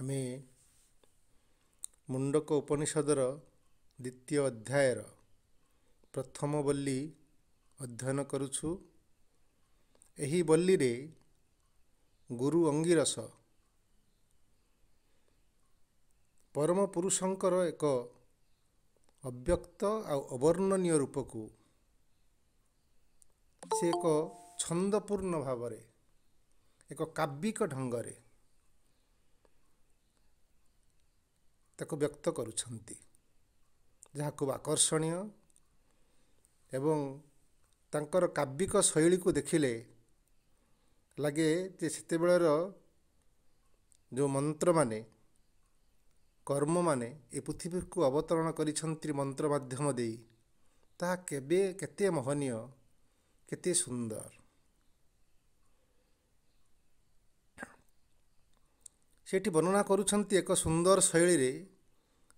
ଆମେ ମୁଣ୍ଡକ ଉପନିଷଦର ଦ୍ୱିତୀୟ ଅଧ୍ୟାୟର ପ୍ରଥମ ବଲି ଅଧ୍ୟୟନ କରୁଛୁ ଏହି ବଲିରେ ଗୁରୁ ଅଙ୍ଗିରସ ପରମ ପୁରୁଷଙ୍କର ଏକ ଅବ୍ୟକ୍ତ ଆଉ ଅବର୍ଣ୍ଣନୀୟ ରୂପକୁ ସେ ଏକ ଛନ୍ଦପୂର୍ଣ୍ଣ ଭାବରେ ଏକ କାବ୍ୟିକ ଢଙ୍ଗରେ ତାକୁ ବ୍ୟକ୍ତ କରୁଛନ୍ତି ଯାହା ଖୁବ୍ ଆକର୍ଷଣୀୟ ଏବଂ ତାଙ୍କର କାବ୍ୟିକ ଶୈଳୀକୁ ଦେଖିଲେ ଲାଗେ ଯେ ସେତେବେଳର ଯେଉଁ ମନ୍ତ୍ରମାନେ କର୍ମମାନେ ଏ ପୃଥିବୀକୁ ଅବତରଣ କରିଛନ୍ତି ମନ୍ତ୍ର ମାଧ୍ୟମ ଦେଇ ତାହା କେବେ କେତେ ମହନୀୟ କେତେ ସୁନ୍ଦର ସେଠି ବର୍ଣ୍ଣନା କରୁଛନ୍ତି ଏକ ସୁନ୍ଦର ଶୈଳୀରେ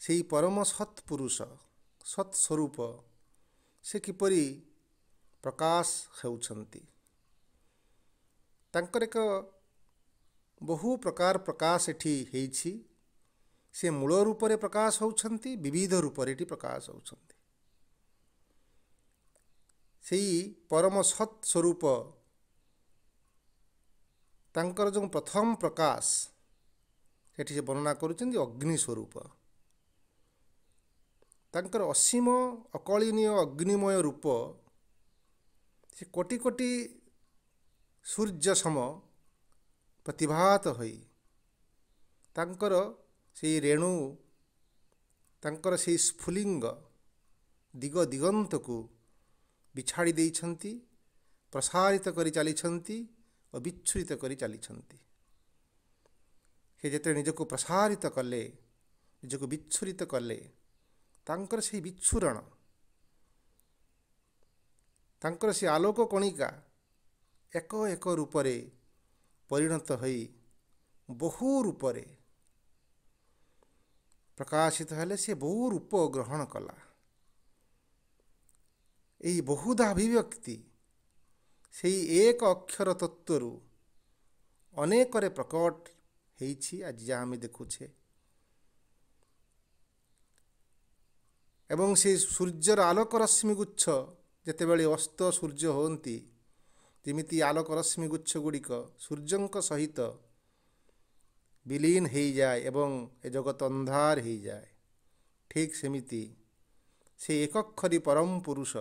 ସେହି ପରମ ସତ୍ ପୁରୁଷ ସତ୍ ସ୍ୱରୂପ ସେ କିପରି ପ୍ରକାଶ ହେଉଛନ୍ତି ତାଙ୍କର ଏକ ବହୁ ପ୍ରକାର ପ୍ରକାଶ ଏଠି ହେଇଛି ସେ ମୂଳ ରୂପରେ ପ୍ରକାଶ ହେଉଛନ୍ତି ବିବିଧ ରୂପରେ ଏଠି ପ୍ରକାଶ ହେଉଛନ୍ତି ସେଇ ପରମ ସତ୍ ସ୍ୱରୂପ ତାଙ୍କର ଯେଉଁ ପ୍ରଥମ ପ୍ରକାଶ ସେଠି ସେ ବର୍ଣ୍ଣନା କରୁଛନ୍ତି ଅଗ୍ନି ସ୍ୱରୂପ ତାଙ୍କର ଅସୀମ ଅକଳନୀୟ ଅଗ୍ନିମୟ ରୂପ ସେ କୋଟି କୋଟି ସୂର୍ଯ୍ୟ ସମ ପ୍ରତିଭାତ ହୋଇ ତାଙ୍କର ସେଇ ରେଣୁ ତାଙ୍କର ସେଇ ସ୍ଫୁଲିଙ୍ଗ ଦିଗ ଦିଗନ୍ତକୁ ବିଛାଡ଼ି ଦେଇଛନ୍ତି ପ୍ରସାରିତ କରି ଚାଲିଛନ୍ତି ଅବିଚ୍ଛୁରିତ କରି ଚାଲିଛନ୍ତି ସେ ଯେତେବେଳେ ନିଜକୁ ପ୍ରସାରିତ କଲେ ନିଜକୁ ବିଚ୍ଛୁରିତ କଲେ ତାଙ୍କର ସେହି ବିଚ୍ଛୁରଣ ତାଙ୍କର ସେ ଆଲୋକ କଣିକା ଏକ ଏକ ରୂପରେ ପରିଣତ ହୋଇ ବହୁ ରୂପରେ ପ୍ରକାଶିତ ହେଲେ ସେ ବହୁ ରୂପ ଗ୍ରହଣ କଲା ଏହି ବହୁଧା ଅଭିବ୍ୟକ୍ତି ସେହି ଏକ ଅକ୍ଷର ତତ୍ତ୍ୱରୁ ଅନେକରେ ପ୍ରକଟ ହେଇଛି ଆଜି ଯାହା ଆମେ ଦେଖୁଛେ ଏବଂ ସେ ସୂର୍ଯ୍ୟର ଆଲୋକ ରଶ୍ମିଗୁଚ୍ଛ ଯେତେବେଳେ ଅସ୍ତ ସୂର୍ଯ୍ୟ ହୁଅନ୍ତି ଯେମିତି ଆଲୋକ ରଶ୍ମିଗୁଚ୍ଛ ଗୁଡ଼ିକ ସୂର୍ଯ୍ୟଙ୍କ ସହିତ ବିଲୀନ ହେଇଯାଏ ଏବଂ ଏ ଜଗତ ଅନ୍ଧାର ହେଇଯାଏ ଠିକ୍ ସେମିତି ସେ ଏକକ୍ଷରୀ ପରମ ପୁରୁଷ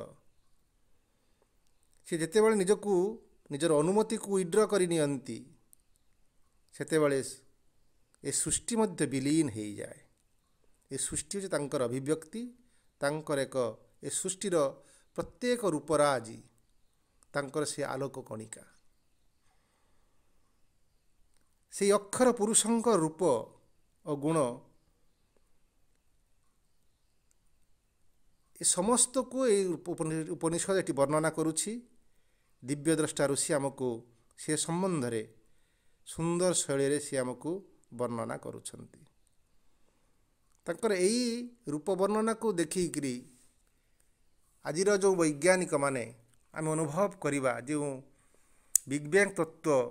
ସେ ଯେତେବେଳେ ନିଜକୁ ନିଜର ଅନୁମତିକୁ ୱିଡ୍ର କରିନିଅନ୍ତି ସେତେବେଳେ ଏ ସୃଷ୍ଟି ମଧ୍ୟ ବିଲୀନ ହୋଇଯାଏ ଏ ସୃଷ୍ଟି ହେଉଛି ତାଙ୍କର ଅଭିବ୍ୟକ୍ତି ତାଙ୍କର ଏକ ଏ ସୃଷ୍ଟିର ପ୍ରତ୍ୟେକ ଆଜି ତାଙ୍କର ସେ ଆଲୋକ କଣିକା ସେଇ ଅକ୍ଷର ପୁରୁଷଙ୍କ ରୂପ ଓ ଗୁଣ ଏ ସମସ୍ତକୁ ଏଇ ଉପନିଷଦ ଏଠି ବର୍ଣ୍ଣନା କରୁଛି ଦିବ୍ୟ ଦିବ୍ୟଦ୍ରଷ୍ଟା ଋଷି ଆମକୁ ସେ ସମ୍ବନ୍ଧରେ ସୁନ୍ଦର ଶୈଳୀରେ ସେ ଆମକୁ ବର୍ଣ୍ଣନା କରୁଛନ୍ତି ତାଙ୍କର ଏଇ ରୂପ ବର୍ଣ୍ଣନାକୁ ଦେଖିକରି ଆଜିର ଯେଉଁ ବୈଜ୍ଞାନିକମାନେ ଆମେ ଅନୁଭବ କରିବା ଯେଉଁ ବିଗବ୍ୟାଙ୍ଗ ତତ୍ତ୍ୱ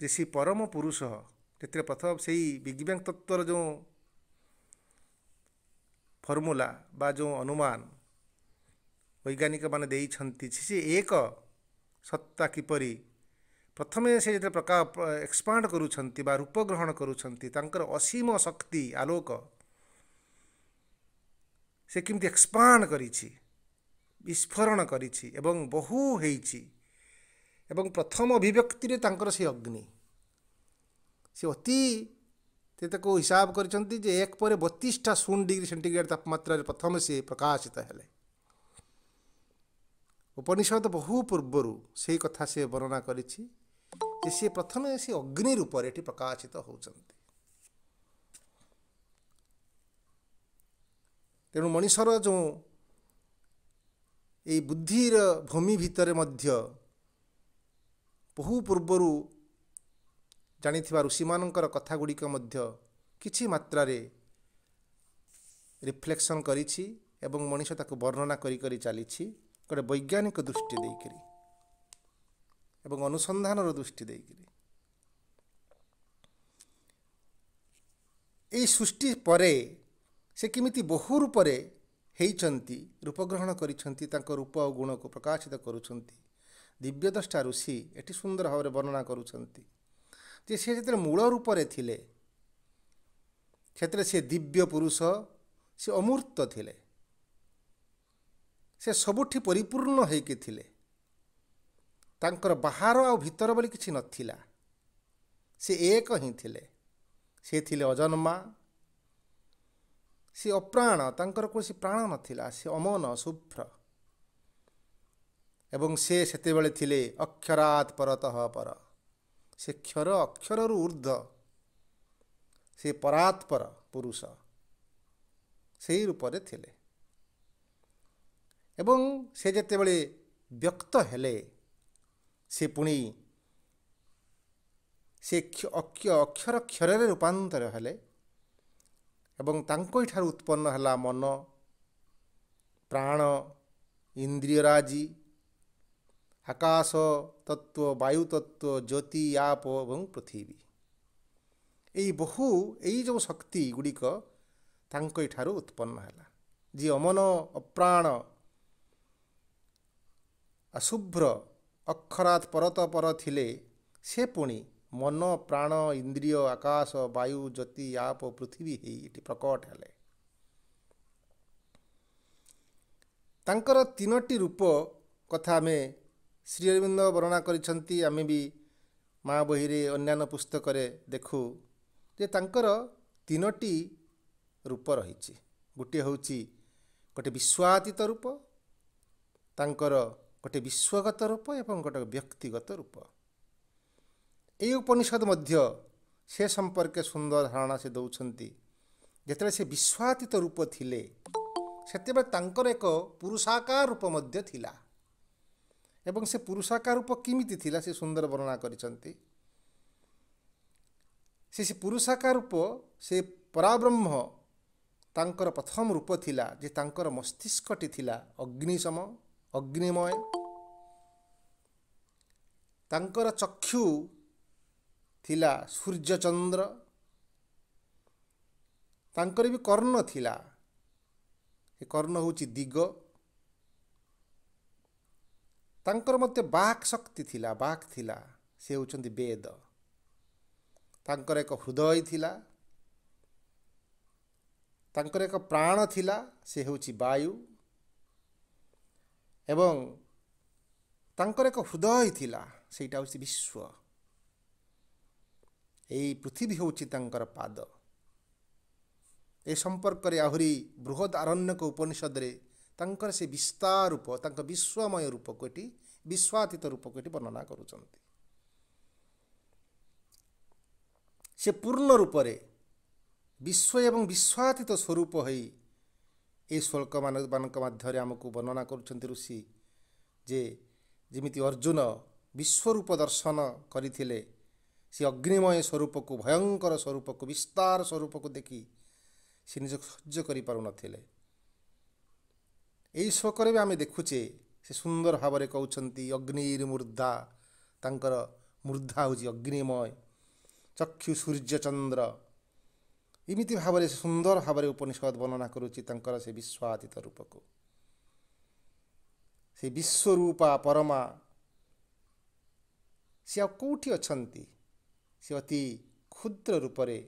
ଯେ ସେ ପରମ ପୁରୁଷ ସେଥିରେ ପ୍ରଥମ ସେଇ ବିଗବ୍ୟାଙ୍ଗ ତତ୍ତ୍ୱର ଯେଉଁ ଫର୍ମୁଲା ବା ଯେଉଁ ଅନୁମାନ ବୈଜ୍ଞାନିକମାନେ ଦେଇଛନ୍ତି ସେ ଏକ ସତ୍ତା କିପରି ପ୍ରଥମେ ସେ ଯେତେବେଳେ ପ୍ରକାଶ ଏକ୍ସପାଣ୍ଡ କରୁଛନ୍ତି ବା ରୂପଗ୍ରହଣ କରୁଛନ୍ତି ତାଙ୍କର ଅସୀମ ଶକ୍ତି ଆଲୋକ ସେ କେମିତି ଏକ୍ସପାଣ୍ଡ କରିଛି ବିସ୍ଫୋରଣ କରିଛି ଏବଂ ବହୁ ହେଇଛି ଏବଂ ପ୍ରଥମ ଅଭିବ୍ୟକ୍ତିରେ ତାଙ୍କର ସେ ଅଗ୍ନି ସେ ଅତି ସେ ତାକୁ ହିସାବ କରିଛନ୍ତି ଯେ ଏକ ପରେ ବତିଶଟା ଶୂନ ଡିଗ୍ରୀ ସେଣ୍ଟିଗ୍ରେଡ଼ ତାପମାତ୍ରାରେ ପ୍ରଥମେ ସେ ପ୍ରକାଶିତ ହେଲେ ଉପନିଷଦ ବହୁ ପୂର୍ବରୁ ସେହି କଥା ସେ ବର୍ଣ୍ଣନା କରିଛି ଯେ ସିଏ ପ୍ରଥମେ ସେ ଅଗ୍ନି ରୂପରେ ଏଠି ପ୍ରକାଶିତ ହେଉଛନ୍ତି ତେଣୁ ମଣିଷର ଯେଉଁ ଏଇ ବୁଦ୍ଧିର ଭୂମି ଭିତରେ ମଧ୍ୟ ବହୁ ପୂର୍ବରୁ ଜାଣିଥିବା ଋଷିମାନଙ୍କର କଥା ଗୁଡ଼ିକ ମଧ୍ୟ କିଛି ମାତ୍ରାରେ ରିଫ୍ଲେକ୍ସନ୍ କରିଛି ଏବଂ ମଣିଷ ତାକୁ ବର୍ଣ୍ଣନା କରି କରି ଚାଲିଛି ଗୋଟେ ବୈଜ୍ଞାନିକ ଦୃଷ୍ଟି ଦେଇକରି ଏବଂ ଅନୁସନ୍ଧାନର ଦୃଷ୍ଟି ଦେଇକରି ଏଇ ସୃଷ୍ଟି ପରେ ସେ କେମିତି ବହୁ ରୂପରେ ହେଇଛନ୍ତି ରୂପଗ୍ରହଣ କରିଛନ୍ତି ତାଙ୍କ ରୂପ ଆଉ ଗୁଣକୁ ପ୍ରକାଶିତ କରୁଛନ୍ତି ଦିବ୍ୟଦଷ୍ଟା ଋଷି ଏଠି ସୁନ୍ଦର ଭାବରେ ବର୍ଣ୍ଣନା କରୁଛନ୍ତି ଯେ ସେ ଯେତେବେଳେ ମୂଳ ରୂପରେ ଥିଲେ ସେଥିରେ ସେ ଦିବ୍ୟ ପୁରୁଷ ସେ ଅମୂର୍ତ୍ତ ଥିଲେ ସେ ସବୁଠି ପରିପୂର୍ଣ୍ଣ ହୋଇକି ଥିଲେ ତାଙ୍କର ବାହାର ଆଉ ଭିତର ବୋଲି କିଛି ନଥିଲା ସେ ଏକ ହିଁ ଥିଲେ ସେ ଥିଲେ ଅଜନ୍ମା ସେ ଅପ୍ରାଣ ତାଙ୍କର କୌଣସି ପ୍ରାଣ ନଥିଲା ସେ ଅମନ ଶୁଭ୍ର ଏବଂ ସେ ସେତେବେଳେ ଥିଲେ ଅକ୍ଷରାତ୍ ପରତଃ ପର ସେ କ୍ଷର ଅକ୍ଷରରୁ ଉର୍ଦ୍ଧ ସେ ପରାତ୍ପର ପୁରୁଷ ସେହି ରୂପରେ ଥିଲେ ଏବଂ ସେ ଯେତେବେଳେ ବ୍ୟକ୍ତ ହେଲେ ସେ ପୁଣି ସେ ଅକ୍ଷର କ୍ଷରରେ ରୂପାନ୍ତର ହେଲେ ଏବଂ ତାଙ୍କ ତାଙ୍କଠାରୁ ଉତ୍ପନ୍ନ ହେଲା ମନ ପ୍ରାଣ ଇନ୍ଦ୍ରିୟରାଜି ଆକାଶ ତତ୍ତ୍ୱ ବାୟୁ ତତ୍ତ୍ୱ ଜ୍ୟୋତି ଆପ ଏବଂ ପୃଥିବୀ ଏଇ ବହୁ ଏଇ ଯେଉଁ ଶକ୍ତି ଗୁଡ଼ିକ ତାଙ୍କ ତାଙ୍କଠାରୁ ଉତ୍ପନ୍ନ ହେଲା ଯିଏ ଅମନ ଅପ୍ରାଣ ଅଶୁଭ୍ର ଅକ୍ଷରାତ୍ ପର ଥିଲେ ସେ ପୁଣି ମନ ପ୍ରାଣ ଇନ୍ଦ୍ରିୟ ଆକାଶ ବାୟୁ ଜ୍ୟୋତି ଆପ ପୃଥିବୀ ହେଇ ଏଠି ପ୍ରକଟ ହେଲେ ତାଙ୍କର ତିନୋଟି ରୂପ କଥା ଆମେ ଶ୍ରୀ ଅରବିନ୍ଦ ବର୍ଣ୍ଣନା କରିଛନ୍ତି ଆମେ ବି ମା ବହିରେ ଅନ୍ୟାନ୍ୟ ପୁସ୍ତକରେ ଦେଖୁ ଯେ ତାଙ୍କର ତିନୋଟି ରୂପ ରହିଛି ଗୋଟିଏ ହେଉଛି ଗୋଟିଏ ବିଶ୍ୱାତୀତ ରୂପ ତାଙ୍କର ଗୋଟିଏ ବିଶ୍ୱଗତ ରୂପ ଏବଂ ଗୋଟେ ବ୍ୟକ୍ତିଗତ ରୂପ ଏହି ଉପନିଷଦ ମଧ୍ୟ ସେ ସମ୍ପର୍କେ ସୁନ୍ଦର ଧାରଣା ସେ ଦେଉଛନ୍ତି ଯେତେବେଳେ ସେ ବିଶ୍ୱାତୀତ ରୂପ ଥିଲେ ସେତେବେଳେ ତାଙ୍କର ଏକ ପୁରୁଷାକାର ରୂପ ମଧ୍ୟ ଥିଲା ଏବଂ ସେ ପୁରୁଷାକାର ରୂପ କେମିତି ଥିଲା ସେ ସୁନ୍ଦର ବର୍ଣ୍ଣନା କରିଛନ୍ତି ସେ ସେ ପୁରୁଷାକାର ରୂପ ସେ ପରାବ୍ରହ୍ମ ତାଙ୍କର ପ୍ରଥମ ରୂପ ଥିଲା ଯେ ତାଙ୍କର ମସ୍ତିଷ୍କଟି ଥିଲା ଅଗ୍ନିଶମ ଅଗ୍ନିମୟ ତାଙ୍କର ଚକ୍ଷୁ ଥିଲା ସୂର୍ଯ୍ୟଚନ୍ଦ୍ର ତାଙ୍କର ବି କର୍ଣ୍ଣ ଥିଲା ସେ କର୍ଣ୍ଣ ହେଉଛି ଦିଗ ତାଙ୍କର ମଧ୍ୟ ବାକ୍ ଶକ୍ତି ଥିଲା ବାକ୍ ଥିଲା ସେ ହେଉଛନ୍ତି ବେଦ ତାଙ୍କର ଏକ ହୃଦୟ ଥିଲା ତାଙ୍କର ଏକ ପ୍ରାଣ ଥିଲା ସେ ହେଉଛି ବାୟୁ ଏବଂ ତାଙ୍କର ଏକ ହୃଦୟ ଥିଲା ସେଇଟା ହେଉଛି ବିଶ୍ୱ ଏଇ ପୃଥିବୀ ହେଉଛି ତାଙ୍କର ପାଦ ଏ ସମ୍ପର୍କରେ ଆହୁରି ବୃହତ୍ ଆରଣ୍ୟକ ଉପନିଷଦରେ ତାଙ୍କର ସେ ବିସ୍ତାର ରୂପ ତାଙ୍କ ବିଶ୍ୱମୟ ରୂପକୁ ଏଠି ବିଶ୍ୱାତୀତ ରୂପକୁ ଏଠି ବର୍ଣ୍ଣନା କରୁଛନ୍ତି ସେ ପୂର୍ଣ୍ଣ ରୂପରେ ବିଶ୍ୱ ଏବଂ ବିଶ୍ୱାତୀତ ସ୍ୱରୂପ ହୋଇ ଏହି ଶ୍ଳୋକମାନଙ୍କ ମଧ୍ୟରେ ଆମକୁ ବର୍ଣ୍ଣନା କରୁଛନ୍ତି ଋଷି ଯେ ଯେମିତି ଅର୍ଜୁନ ବିଶ୍ୱରୂପ ଦର୍ଶନ କରିଥିଲେ ସେ ଅଗ୍ନିମୟ ସ୍ୱରୂପକୁ ଭୟଙ୍କର ସ୍ୱରୂପକୁ ବିସ୍ତାର ସ୍ୱରୂପକୁ ଦେଖି ସେ ନିଜକୁ ସହ୍ୟ କରିପାରୁନଥିଲେ ଏହି ଶ୍ଳୋକରେ ବି ଆମେ ଦେଖୁଛେ ସେ ସୁନ୍ଦର ଭାବରେ କହୁଛନ୍ତି ଅଗ୍ନିର୍ ମୂର୍ଦ୍ଧା ତାଙ୍କର ମୂର୍ଦ୍ଧା ହେଉଛି ଅଗ୍ନିମୟ ଚକ୍ଷୁ ସୂର୍ଯ୍ୟ ଚନ୍ଦ୍ର ଏମିତି ଭାବରେ ସୁନ୍ଦର ଭାବରେ ଉପନିଷଦ ବର୍ଣ୍ଣନା କରୁଛି ତାଙ୍କର ସେ ବିଶ୍ୱାତୀତ ରୂପକୁ ସେ ବିଶ୍ୱରୂପା ପରମା ସେ ଆଉ କେଉଁଠି ଅଛନ୍ତି ସେ ଅତି କ୍ଷୁଦ୍ର ରୂପରେ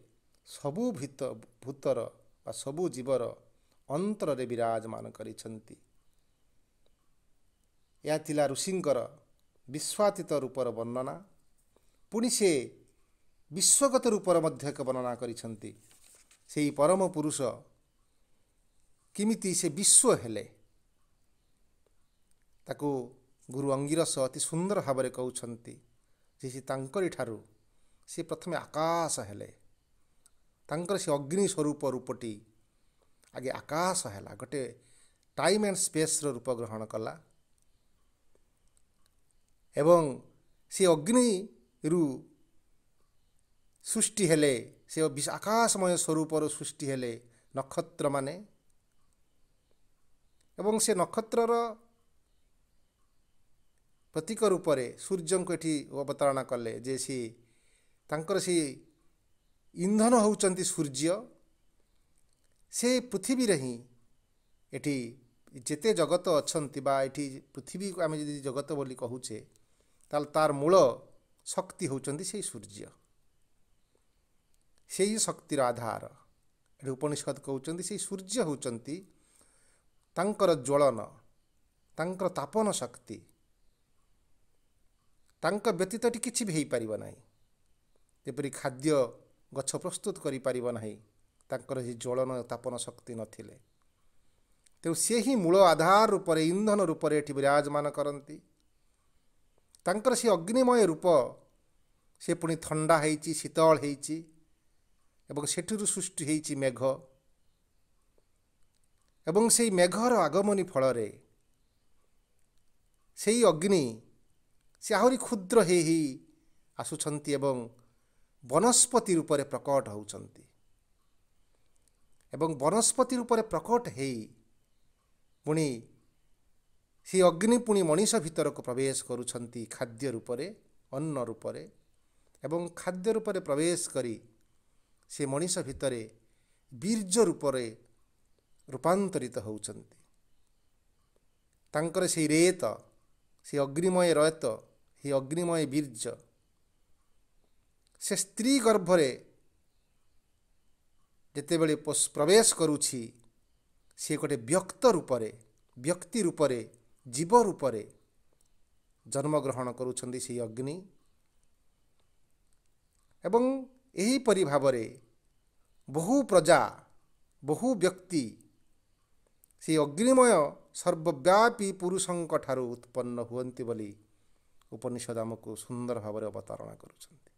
ସବୁ ଭିତ ଭୂତର ବା ସବୁ ଜୀବର ଅନ୍ତରରେ ବିରାଜମାନ କରିଛନ୍ତି ଏହା ଥିଲା ଋଷିଙ୍କର ବିଶ୍ୱାତୀତ ରୂପର ବର୍ଣ୍ଣନା ପୁଣି ସେ ବିଶ୍ୱଗତ ରୂପର ମଧ୍ୟ ଏକ ବର୍ଣ୍ଣନା କରିଛନ୍ତି ସେହି ପରମ ପୁରୁଷ କେମିତି ସେ ବିଶ୍ୱ ହେଲେ ତାକୁ ଗୁରୁ ଅଙ୍ଗିରସ ଅତି ସୁନ୍ଦର ଭାବରେ କହୁଛନ୍ତି ଯେ ସେ ତାଙ୍କରି ଠାରୁ ସେ ପ୍ରଥମେ ଆକାଶ ହେଲେ ତାଙ୍କର ସେ ଅଗ୍ନି ସ୍ୱରୂପ ରୂପଟି ଆଗେ ଆକାଶ ହେଲା ଗୋଟିଏ ଟାଇମ୍ ଆଣ୍ଡ ସ୍ପେସ୍ର ରୂପ ଗ୍ରହଣ କଲା ଏବଂ ସେ ଅଗ୍ନିରୁ ସୃଷ୍ଟି ହେଲେ ସେ ଆକାଶମୟ ସ୍ୱରୂପରୁ ସୃଷ୍ଟି ହେଲେ ନକ୍ଷତ୍ରମାନେ ଏବଂ ସେ ନକ୍ଷତ୍ରର ପ୍ରତୀକ ରୂପରେ ସୂର୍ଯ୍ୟଙ୍କୁ ଏଠି ଅବତାରଣା କଲେ ଯେ ସେ ତାଙ୍କର ସେ ଇନ୍ଧନ ହେଉଛନ୍ତି ସୂର୍ଯ୍ୟ ସେ ପୃଥିବୀରେ ହିଁ ଏଠି ଯେତେ ଜଗତ ଅଛନ୍ତି ବା ଏଠି ପୃଥିବୀକୁ ଆମେ ଯଦି ଜଗତ ବୋଲି କହୁଛେ ତାହେଲେ ତାର ମୂଳ ଶକ୍ତି ହେଉଛନ୍ତି ସେଇ ସୂର୍ଯ୍ୟ ସେଇ ଶକ୍ତିର ଆଧାର ଏଠି ଉପନିଷଦ କହୁଛନ୍ତି ସେଇ ସୂର୍ଯ୍ୟ ହେଉଛନ୍ତି ତାଙ୍କର ଜ୍ୱଳନ ତାଙ୍କର ତାପନ ଶକ୍ତି ତାଙ୍କ ବ୍ୟତୀତଟି କିଛି ବି ହେଇପାରିବ ନାହିଁ ଯେପରି ଖାଦ୍ୟ ଗଛ ପ୍ରସ୍ତୁତ କରିପାରିବ ନାହିଁ ତାଙ୍କର ସେ ଜ୍ୱଳନ ତାପନ ଶକ୍ତି ନଥିଲେ ତେଣୁ ସେ ହିଁ ମୂଳ ଆଧାର ରୂପରେ ଇନ୍ଧନ ରୂପରେ ଏଠି ବିରାଜମାନ କରନ୍ତି ତାଙ୍କର ସେ ଅଗ୍ନିମୟ ରୂପ ସେ ପୁଣି ଥଣ୍ଡା ହେଇଛି ଶୀତଳ ହେଇଛି ଏବଂ ସେଠାରୁ ସୃଷ୍ଟି ହୋଇଛି ମେଘ ଏବଂ ସେଇ ମେଘର ଆଗମନୀ ଫଳରେ ସେଇ ଅଗ୍ନି ସେ ଆହୁରି କ୍ଷୁଦ୍ର ହେଇ ହେଇ ଆସୁଛନ୍ତି ଏବଂ ବନସ୍ପତି ରୂପରେ ପ୍ରକଟ ହେଉଛନ୍ତି ଏବଂ ବନସ୍ପତି ରୂପରେ ପ୍ରକଟ ହେଇ ପୁଣି ସେ ଅଗ୍ନି ପୁଣି ମଣିଷ ଭିତରକୁ ପ୍ରବେଶ କରୁଛନ୍ତି ଖାଦ୍ୟ ରୂପରେ ଅନ୍ନ ରୂପରେ ଏବଂ ଖାଦ୍ୟ ରୂପରେ ପ୍ରବେଶ କରି ସେ ମଣିଷ ଭିତରେ ବୀର୍ଯ୍ୟ ରୂପରେ ରୂପାନ୍ତରିତ ହେଉଛନ୍ତି ତାଙ୍କର ସେଇ ରେତ ସେ ଅଗ୍ନିମୟ ରୟତ ସେ ଅଗ୍ନିମୟ ବୀର୍ଯ୍ୟ ସେ ସ୍ତ୍ରୀ ଗର୍ଭରେ ଯେତେବେଳେ ପ୍ରବେଶ କରୁଛି ସିଏ ଗୋଟେ ବ୍ୟକ୍ତ ରୂପରେ ବ୍ୟକ୍ତି ରୂପରେ ଜୀବ ରୂପରେ ଜନ୍ମଗ୍ରହଣ କରୁଛନ୍ତି ସେଇ ଅଗ୍ନି ଏବଂ ଏହିପରି ଭାବରେ ବହୁ ପ୍ରଜା ବହୁ ବ୍ୟକ୍ତି ସେ ଅଗ୍ନିମୟ ସର୍ବବ୍ୟାପୀ ପୁରୁଷଙ୍କଠାରୁ ଉତ୍ପନ୍ନ ହୁଅନ୍ତି ବୋଲି ଉପନିଷଦ ଆମକୁ ସୁନ୍ଦର ଭାବରେ ଅବତାରଣା କରୁଛନ୍ତି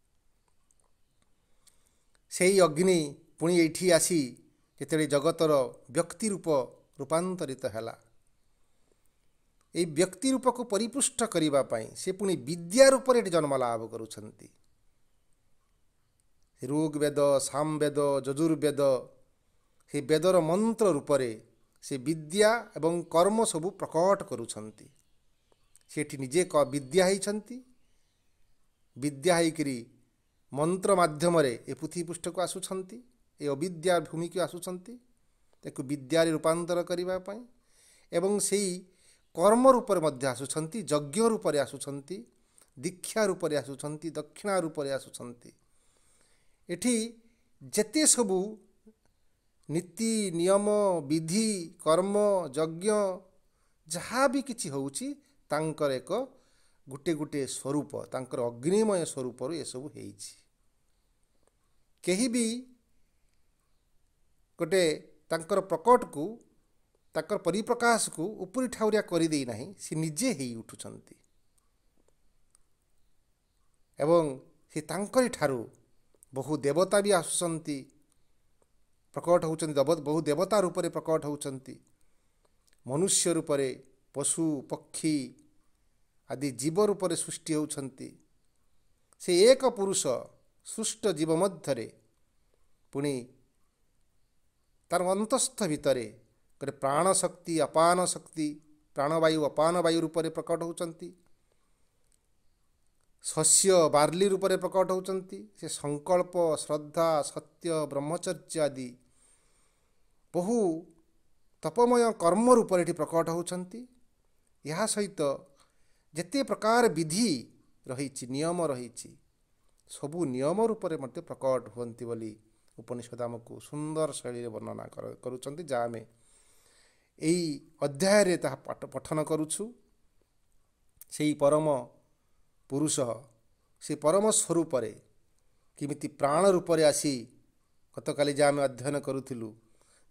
ସେଇ ଅଗ୍ନି ପୁଣି ଏଇଠି ଆସି ଯେତେବେଳେ ଜଗତର ବ୍ୟକ୍ତି ରୂପ ରୂପାନ୍ତରିତ ହେଲା ଏଇ ବ୍ୟକ୍ତି ରୂପକୁ ପରିପୃଷ୍ଟ କରିବା ପାଇଁ ସେ ପୁଣି ବିଦ୍ୟା ରୂପରେ ଏଠି ଜନ୍ମ ଲାଭ କରୁଛନ୍ତି ଋଗ୍ବେଦ ସାମବେଦ ଯଜୁର୍ବେଦ ସେ ବେଦର ମନ୍ତ୍ର ରୂପରେ ସେ ବିଦ୍ୟା ଏବଂ କର୍ମ ସବୁ ପ୍ରକଟ କରୁଛନ୍ତି ସେଠି ନିଜେ କ ବିଦ୍ୟା ହେଇଛନ୍ତି ବିଦ୍ୟା ହେଇକରି ମନ୍ତ୍ର ମାଧ୍ୟମରେ ଏ ପୃଥିବୀ ପୃଷ୍ଠକୁ ଆସୁଛନ୍ତି ଏ ଅବିଦ୍ୟା ଭୂମିକୁ ଆସୁଛନ୍ତି ତାକୁ ବିଦ୍ୟାରେ ରୂପାନ୍ତର କରିବା ପାଇଁ ଏବଂ ସେଇ କର୍ମ ରୂପରେ ମଧ୍ୟ ଆସୁଛନ୍ତି ଯଜ୍ଞ ରୂପରେ ଆସୁଛନ୍ତି ଦୀକ୍ଷା ରୂପରେ ଆସୁଛନ୍ତି ଦକ୍ଷିଣା ରୂପରେ ଆସୁଛନ୍ତି ଏଠି ଯେତେ ସବୁ ନୀତି ନିୟମ ବିଧି କର୍ମ ଯଜ୍ଞ ଯାହା ବି କିଛି ହେଉଛି ତାଙ୍କର ଏକ ଗୋଟିଏ ଗୋଟିଏ ସ୍ୱରୂପ ତାଙ୍କର ଅଗ୍ନିମୟ ସ୍ୱରୂପରୁ ଏସବୁ ହେଇଛି କେହି ବି ଗୋଟେ ତାଙ୍କର ପ୍ରକଟକୁ ତାଙ୍କର ପରିପ୍ରକାଶକୁ ଉପରି ଠାଉରିଆ କରିଦେଇନାହିଁ ସେ ନିଜେ ହେଇ ଉଠୁଛନ୍ତି ଏବଂ ସେ ତାଙ୍କରି ଠାରୁ ବହୁ ଦେବତା ବି ଆସୁଛନ୍ତି ପ୍ରକଟ ହେଉଛନ୍ତି ବହୁ ଦେବତା ରୂପରେ ପ୍ରକଟ ହେଉଛନ୍ତି ମନୁଷ୍ୟ ରୂପରେ ପଶୁ ପକ୍ଷୀ ଆଦି ଜୀବ ରୂପରେ ସୃଷ୍ଟି ହେଉଛନ୍ତି ସେ ଏକ ପୁରୁଷ ସୃଷ୍ଟ ଜୀବ ମଧ୍ୟରେ ପୁଣି ତା'ର ଅନ୍ତସ୍ଥ ଭିତରେ ଗୋଟେ ପ୍ରାଣଶକ୍ତି ଅପାନ ଶକ୍ତି ପ୍ରାଣବାୟୁ ଅପାନବାୟୁ ରୂପରେ ପ୍ରକଟ ହେଉଛନ୍ତି ଶସ୍ୟ ବାର୍ଲି ରୂପରେ ପ୍ରକଟ ହେଉଛନ୍ତି ସେ ସଂକଳ୍ପ ଶ୍ରଦ୍ଧା ସତ୍ୟ ବ୍ରହ୍ମଚର୍ଯ୍ୟ ଆଦି ବହୁ ତପମୟ କର୍ମ ରୂପରେ ଏଠି ପ୍ରକଟ ହେଉଛନ୍ତି ଏହା ସହିତ ଯେତେ ପ୍ରକାର ବିଧି ରହିଛି ନିୟମ ରହିଛି ସବୁ ନିୟମ ରୂପରେ ମଧ୍ୟ ପ୍ରକଟ ହୁଅନ୍ତି ବୋଲି ଉପନିଷଦ ଆମକୁ ସୁନ୍ଦର ଶୈଳୀରେ ବର୍ଣ୍ଣନା କରୁଛନ୍ତି ଯାହା ଆମେ ଏଇ ଅଧ୍ୟାୟରେ ତାହା ପଠନ କରୁଛୁ ସେଇ ପରମ ପୁରୁଷ ସେ ପରମ ସ୍ୱରୂପରେ କେମିତି ପ୍ରାଣ ରୂପରେ ଆସି ଗତକାଲି ଯାହା ଆମେ ଅଧ୍ୟୟନ କରୁଥିଲୁ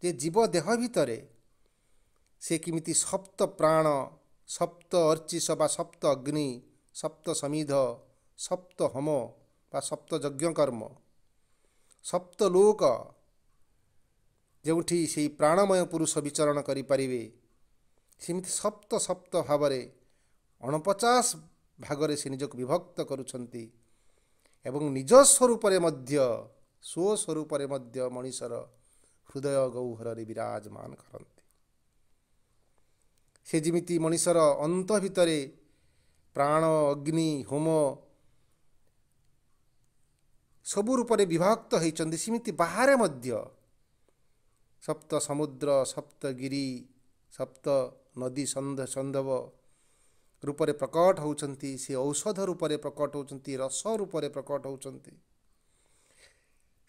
ଯେ ଜୀବ ଦେହ ଭିତରେ ସେ କେମିତି ସପ୍ତ ପ୍ରାଣ ସପ୍ତ ଅର୍ଚିଷ ବା ସପ୍ତ ଅଗ୍ନି ସପ୍ତ ସମିଧ ସପ୍ତ ହୋମ ବା ସପ୍ତ ଯଜ୍ଞକର୍ମ ସପ୍ତ ଲୋକ ଯେଉଁଠି ସେଇ ପ୍ରାଣମୟ ପୁରୁଷ ବିଚରଣ କରିପାରିବେ ସେମିତି ସପ୍ତ ସପ୍ତ ଭାବରେ ଅଣପଚାଶ ଭାଗରେ ସେ ନିଜକୁ ବିଭକ୍ତ କରୁଛନ୍ତି ଏବଂ ନିଜ ସ୍ୱରୂପରେ ମଧ୍ୟ ସ୍ୱସ୍ୱରୂପରେ ମଧ୍ୟ ମଣିଷର ହୃଦୟ ଗୌହରରେ ବିରାଜମାନ କରନ୍ତି ସେ ଯେମିତି ମଣିଷର ଅନ୍ତ ଭିତରେ ପ୍ରାଣ ଅଗ୍ନି ହୋମ ସବୁ ରୂପରେ ବିଭକ୍ତ ହୋଇଛନ୍ତି ସେମିତି ବାହାରେ ମଧ୍ୟ ସପ୍ତ ସମୁଦ୍ର ସପ୍ତଗିରି ସପ୍ତ ନଦୀ ସନ୍ଧ ସନ୍ଧବ ରୂପରେ ପ୍ରକଟ ହେଉଛନ୍ତି ସେ ଔଷଧ ରୂପରେ ପ୍ରକଟ ହେଉଛନ୍ତି ରସ ରୂପରେ ପ୍ରକଟ ହେଉଛନ୍ତି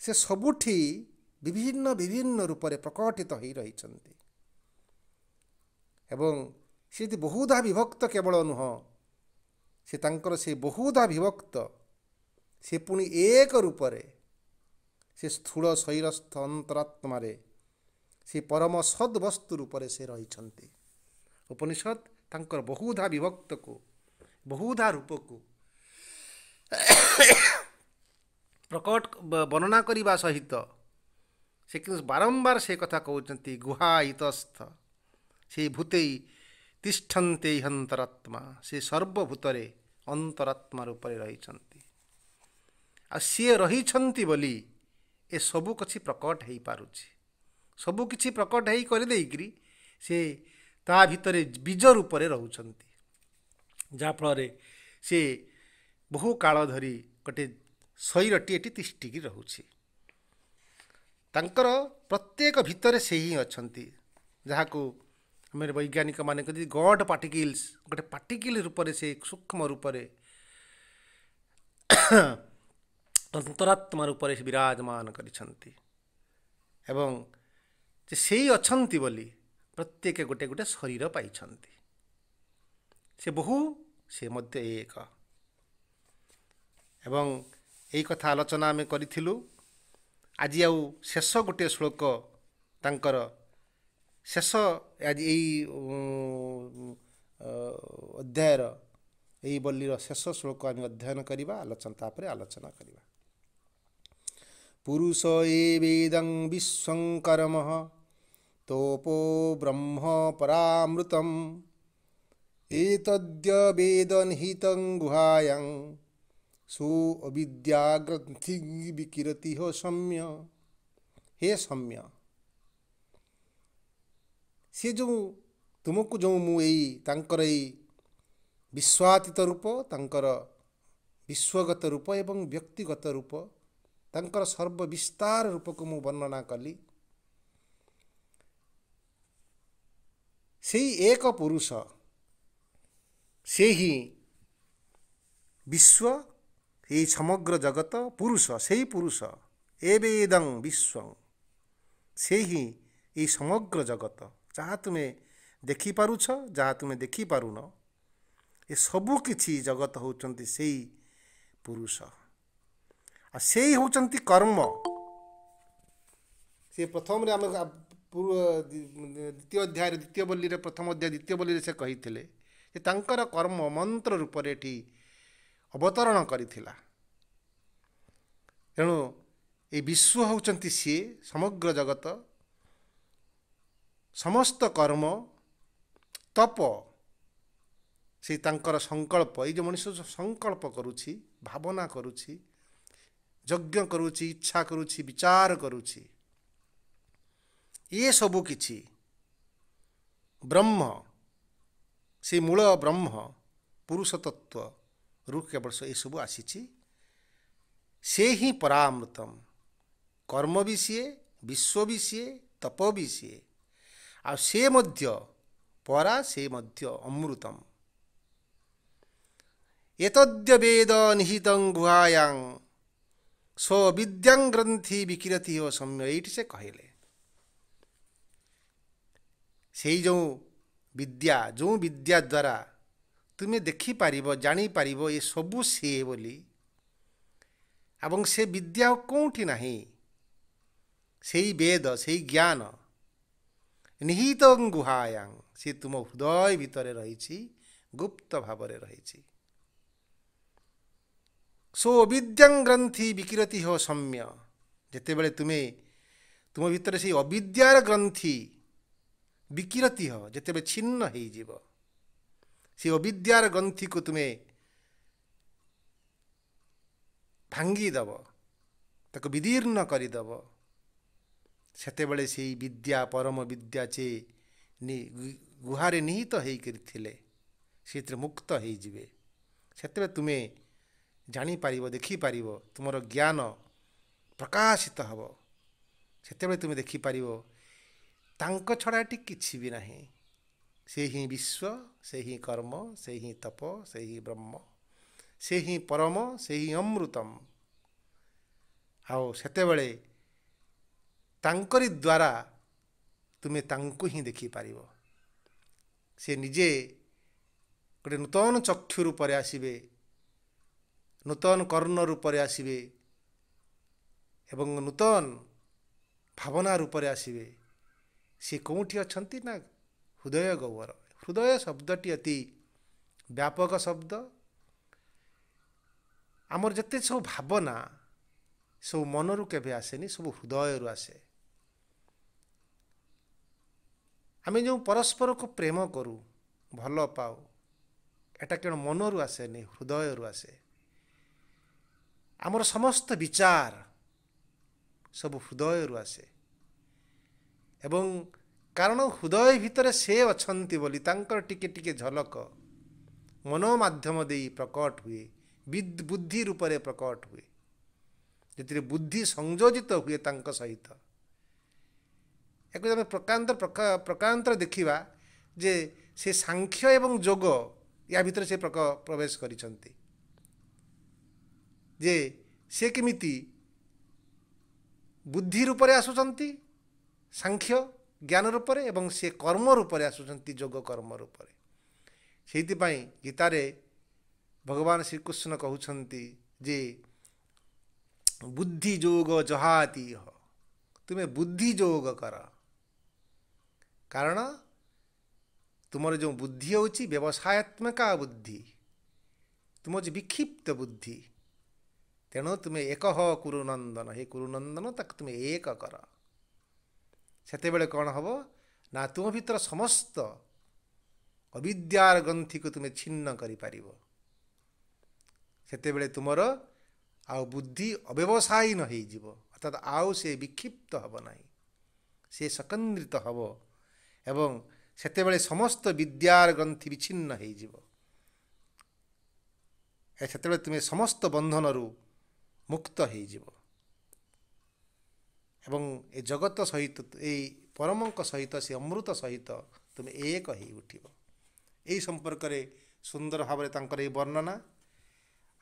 ସେ ସବୁଠି ବିଭିନ୍ନ ବିଭିନ୍ନ ରୂପରେ ପ୍ରକଟିତ ହୋଇ ରହିଛନ୍ତି ଏବଂ ସେ ବହୁଧା ବିଭକ୍ତ କେବଳ ନୁହଁ ସେ ତାଙ୍କର ସେ ବହୁଧା ବିଭକ୍ତ ସେ ପୁଣି ଏକ ରୂପରେ ସେ ସ୍ଥୂଳ ଶୈରସ୍ଥ ଅନ୍ତରାତ୍ମାରେ ସେ ପରମ ସଦ୍ ବସ୍ତୁ ରୂପରେ ସେ ରହିଛନ୍ତି ଉପନିଷଦ ତାଙ୍କର ବହୁଧା ବିଭକ୍ତକୁ ବହୁଧା ରୂପକୁ ପ୍ରକଟ ବର୍ଣ୍ଣନା କରିବା ସହିତ ସେ କିନ୍ତୁ ବାରମ୍ବାର ସେ କଥା କହୁଛନ୍ତି ଗୁହା ଇତସ୍ଥ ସେ ଭୂତେଇ ତିଷ୍ଠନ୍ତେ ହନ୍ତରାତ୍ମା ସେ ସର୍ବଭୂତରେ ଅନ୍ତରାତ୍ମା ରୂପରେ ରହିଛନ୍ତି ଆଉ ସିଏ ରହିଛନ୍ତି ବୋଲି ଏ ସବୁ କିଛି ପ୍ରକଟ ହେଇପାରୁଛି ସବୁ କିଛି ପ୍ରକଟ ହେଇ କରିଦେଇକିରି ସେ ତା ଭିତରେ ବୀଜ ରୂପରେ ରହୁଛନ୍ତି ଯାହାଫଳରେ ସେ ବହୁ କାଳ ଧରି ଗୋଟେ ଶରୀରଟି ଏଠି ତିଷ୍ଠିକି ରହୁଛି ତାଙ୍କର ପ୍ରତ୍ୟେକ ଭିତରେ ସେ ହିଁ ଅଛନ୍ତି ଯାହାକୁ ଆମେ ବୈଜ୍ଞାନିକମାନେ କହନ୍ତି ଗଡ୍ ପାର୍ଟିକିଲ୍ସ ଗୋଟେ ପାର୍ଟିକିଲ୍ ରୂପରେ ସେ ସୂକ୍ଷ୍ମ ରୂପରେ ଅନ୍ତରାତ୍ମା ରୂପରେ ବିରାଜମାନ କରିଛନ୍ତି ଏବଂ ସେଇ ଅଛନ୍ତି ବୋଲି ପ୍ରତ୍ୟେକ ଗୋଟେ ଗୋଟେ ଶରୀର ପାଇଛନ୍ତି ସେ ବହୁ ସେ ମଧ୍ୟ ଏକ ଏବଂ ଏଇ କଥା ଆଲୋଚନା ଆମେ କରିଥିଲୁ ଆଜି ଆଉ ଶେଷ ଗୋଟିଏ ଶ୍ଳୋକ ତାଙ୍କର ଶେଷ ଆଜି ଏଇ ଅଧ୍ୟାୟର ଏଇ ବଲିର ଶେଷ ଶ୍ଳୋକ ଆମେ ଅଧ୍ୟୟନ କରିବା ଆଲୋଚନା ତାପରେ ଆଲୋଚନା କରିବା ପୁରୁଷ ଏ ବେଦ ମହ तोपो ब्रह्म परामृतम् एतद्य वेदनहितं गुहायां सो अविद्याग्रन्थि विकिरति हो सम्य हे सम्य ସେ ଯେଉଁ ତୁମକୁ ଯେଉଁ ମୁଁ ଏଇ ତାଙ୍କର ଏଇ ବିଶ୍ୱାତୀତ ରୂପ ତାଙ୍କର ବିଶ୍ୱଗତ ରୂପ ଏବଂ ବ୍ୟକ୍ତିଗତ ରୂପ ତାଙ୍କର ସର୍ବବିସ୍ତାର ରୂପକୁ ମୁଁ ବର୍ଣ୍ଣନା କଲି ସେଇ ଏକ ପୁରୁଷ ସେ ହିଁ ବିଶ୍ୱ ଏଇ ସମଗ୍ର ଜଗତ ପୁରୁଷ ସେଇ ପୁରୁଷ ଏବେ ଏଦଂ ବିଶ୍ୱ ସେ ହିଁ ଏଇ ସମଗ୍ର ଜଗତ ଯାହା ତୁମେ ଦେଖିପାରୁଛ ଯାହା ତୁମେ ଦେଖିପାରୁନ ଏ ସବୁ କିଛି ଜଗତ ହେଉଛନ୍ତି ସେଇ ପୁରୁଷ ଆଉ ସେଇ ହେଉଛନ୍ତି କର୍ମ ସେ ପ୍ରଥମରେ ଆମେ ପୂର୍ବ ଦ୍ୱିତୀୟ ଅଧ୍ୟାୟରେ ଦ୍ୱିତୀୟ ବୋଲିରେ ପ୍ରଥମ ଅଧ୍ୟାୟ ଦ୍ୱିତୀୟ ବୋଲିରେ ସେ କହିଥିଲେ ଯେ ତାଙ୍କର କର୍ମ ମନ୍ତ୍ର ରୂପରେ ଏଠି ଅବତରଣ କରିଥିଲା ତେଣୁ ଏ ବିଶ୍ୱ ହେଉଛନ୍ତି ସିଏ ସମଗ୍ର ଜଗତ ସମସ୍ତ କର୍ମ ତପ ସେ ତାଙ୍କର ସଂକଳ୍ପ ଏଇ ଯେଉଁ ମଣିଷ ସଂକଳ୍ପ କରୁଛି ଭାବନା କରୁଛି ଯଜ୍ଞ କରୁଛି ଇଚ୍ଛା କରୁଛି ବିଚାର କରୁଛି ଇଏ ସବୁ କିଛି ବ୍ରହ୍ମ ସେ ମୂଳ ବ୍ରହ୍ମ ପୁରୁଷ ତତ୍ତ୍ୱରୁ କେବଳ ଏସବୁ ଆସିଛି ସେ ହିଁ ପରାମୃତମ କର୍ମ ବି ସିଏ ବିଶ୍ୱ ବି ସିଏ ତପ ବି ସିଏ ଆଉ ସେ ମଧ୍ୟ ପରା ସେ ମଧ୍ୟ ଅମୃତମ ଏତଦ୍ୟ ବେଦ ନିହିତ ଗୁହାୟାଂ ସ୍ୱବିଦ୍ୟାଂ ଗ୍ରନ୍ଥି ବିକିରତି ଓ ସମ୍ୟ ଏଇଠି ସେ କହିଲେ ସେଇ ଯେଉଁ ବିଦ୍ୟା ଯେଉଁ ବିଦ୍ୟା ଦ୍ୱାରା ତୁମେ ଦେଖିପାରିବ ଜାଣିପାରିବ ଏସବୁ ସିଏ ବୋଲି ଏବଂ ସେ ବିଦ୍ୟା ଆଉ କେଉଁଠି ନାହିଁ ସେଇ ବେଦ ସେଇ ଜ୍ଞାନ ନିହିତ ଗୁହାୟାଂ ସେ ତୁମ ହୃଦୟ ଭିତରେ ରହିଛି ଗୁପ୍ତ ଭାବରେ ରହିଛି ସୋ ଅବିଦ୍ୟାଂ ଗ୍ରନ୍ଥି ବିକିରତି ହେଉ ସମ୍ୟ ଯେତେବେଳେ ତୁମେ ତୁମ ଭିତରେ ସେଇ ଅବିଦ୍ୟାର ଗ୍ରନ୍ଥି ବିକିରତି ହେବ ଯେତେବେଳେ ଛିନ୍ନ ହେଇଯିବ ସେ ଅବିଦ୍ୟାର ଗ୍ରନ୍ଥିକୁ ତୁମେ ଭାଙ୍ଗିଦେବ ତାକୁ ବିଦୀର୍ଣ୍ଣ କରିଦେବ ସେତେବେଳେ ସେଇ ବିଦ୍ୟା ପରମ ବିଦ୍ୟା ଯେ ଗୁହାରେ ନିହିତ ହେଇକରି ଥିଲେ ସେଥିରେ ମୁକ୍ତ ହେଇଯିବେ ସେତେବେଳେ ତୁମେ ଜାଣିପାରିବ ଦେଖିପାରିବ ତୁମର ଜ୍ଞାନ ପ୍ରକାଶିତ ହେବ ସେତେବେଳେ ତୁମେ ଦେଖିପାରିବ ତାଙ୍କ ଛଡ଼ା ଏଠି କିଛି ବି ନାହିଁ ସେ ହିଁ ବିଶ୍ୱ ସେ ହିଁ କର୍ମ ସେ ହିଁ ତପ ସେ ହିଁ ବ୍ରହ୍ମ ସେ ହିଁ ପରମ ସେ ହିଁ ଅମୃତମ ଆଉ ସେତେବେଳେ ତାଙ୍କରି ଦ୍ୱାରା ତୁମେ ତାଙ୍କୁ ହିଁ ଦେଖିପାରିବ ସେ ନିଜେ ଗୋଟେ ନୂତନ ଚକ୍ଷୁ ରୂପରେ ଆସିବେ ନୂତନ କର୍ଣ୍ଣ ରୂପରେ ଆସିବେ ଏବଂ ନୂତନ ଭାବନା ରୂପରେ ଆସିବେ ସିଏ କେଉଁଠି ଅଛନ୍ତି ନା ହୃଦୟ ଗୌର ହୃଦୟ ଶବ୍ଦଟି ଅତି ବ୍ୟାପକ ଶବ୍ଦ ଆମର ଯେତେ ସବୁ ଭାବନା ସବୁ ମନରୁ କେବେ ଆସେନି ସବୁ ହୃଦୟରୁ ଆସେ ଆମେ ଯେଉଁ ପରସ୍ପରକୁ ପ୍ରେମ କରୁ ଭଲ ପାଉ ଏଟା କେବଳ ମନରୁ ଆସେନି ହୃଦୟରୁ ଆସେ ଆମର ସମସ୍ତ ବିଚାର ସବୁ ହୃଦୟରୁ ଆସେ ଏବଂ କାରଣ ହୃଦୟ ଭିତରେ ସେ ଅଛନ୍ତି ବୋଲି ତାଙ୍କର ଟିକେ ଟିକେ ଝଲକ ମନ ମାଧ୍ୟମ ଦେଇ ପ୍ରକଟ ହୁଏ ବୁଦ୍ଧି ରୂପରେ ପ୍ରକଟ ହୁଏ ଯେଥିରେ ବୁଦ୍ଧି ସଂଯୋଜିତ ହୁଏ ତାଙ୍କ ସହିତ ଏକୁ ଆମେ ପ୍ରକାନ୍ତ ପ୍ରକାନ୍ତର ଦେଖିବା ଯେ ସେ ସାଂଖ୍ୟ ଏବଂ ଯୋଗ ୟା ଭିତରେ ସେ ପ୍ରବେଶ କରିଛନ୍ତି ଯେ ସେ କେମିତି ବୁଦ୍ଧି ରୂପରେ ଆସୁଛନ୍ତି सांख्य ज्ञान रूप से सी कर्म रूप से आसुच्च कर्म रूप से गीतारे भगवान श्रीकृष्ण कहते जे बुद्धि जोग जहाती तुम्हें बुद्धि जोग कर कारण तुम्हारे जो बुद्धि होची व्यवसायत्मिका बुद्धि तुम हो विक्षिप्त बुद्धि तेणु तुम्हें एक हो कुरुनंदन हे कुरुनंदन तक तुम्हें एक करा ସେତେବେଳେ କ'ଣ ହେବ ନା ତୁମ ଭିତର ସମସ୍ତ ଅବିଦ୍ୟାର ଗ୍ରନ୍ଥିକୁ ତୁମେ ଛିନ୍ନ କରିପାରିବ ସେତେବେଳେ ତୁମର ଆଉ ବୁଦ୍ଧି ଅବ୍ୟବସାୟୀନ ହୋଇଯିବ ଅର୍ଥାତ୍ ଆଉ ସେ ବିକ୍ଷିପ୍ତ ହେବ ନାହିଁ ସେ ସକନ୍ଦ୍ରିତ ହେବ ଏବଂ ସେତେବେଳେ ସମସ୍ତ ବିଦ୍ୟାର ଗ୍ରନ୍ଥି ବିଚ୍ଛିନ୍ନ ହୋଇଯିବ ସେତେବେଳେ ତୁମେ ସମସ୍ତ ବନ୍ଧନରୁ ମୁକ୍ତ ହୋଇଯିବ ଏବଂ ଏ ଜଗତ ସହିତ ଏଇ ପରମଙ୍କ ସହିତ ସେ ଅମୃତ ସହିତ ତୁମେ ଏକ ହେଇ ଉଠିବ ଏହି ସମ୍ପର୍କରେ ସୁନ୍ଦର ଭାବରେ ତାଙ୍କର ଏହି ବର୍ଣ୍ଣନା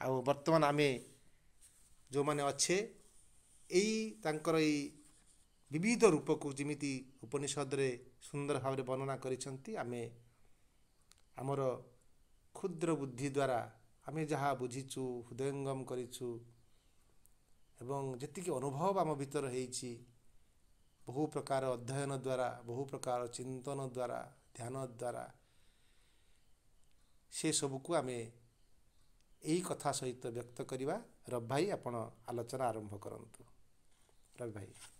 ଆଉ ବର୍ତ୍ତମାନ ଆମେ ଯେଉଁମାନେ ଅଛେ ଏଇ ତାଙ୍କର ଏଇ ବିବିଧ ରୂପକୁ ଯେମିତି ଉପନିଷଦରେ ସୁନ୍ଦର ଭାବରେ ବର୍ଣ୍ଣନା କରିଛନ୍ତି ଆମେ ଆମର କ୍ଷୁଦ୍ର ବୁଦ୍ଧି ଦ୍ୱାରା ଆମେ ଯାହା ବୁଝିଛୁ ହୃଦୟଙ୍ଗମ କରିଛୁ ଏବଂ ଯେତିକି ଅନୁଭବ ଆମ ଭିତରେ ହେଇଛି ବହୁ ପ୍ରକାର ଅଧ୍ୟୟନ ଦ୍ୱାରା ବହୁ ପ୍ରକାର ଚିନ୍ତନ ଦ୍ୱାରା ଧ୍ୟାନ ଦ୍ୱାରା ସେସବୁକୁ ଆମେ ଏଇ କଥା ସହିତ ବ୍ୟକ୍ତ କରିବା ରବି ଭାଇ ଆପଣ ଆଲୋଚନା ଆରମ୍ଭ କରନ୍ତୁ ରବି ଭାଇ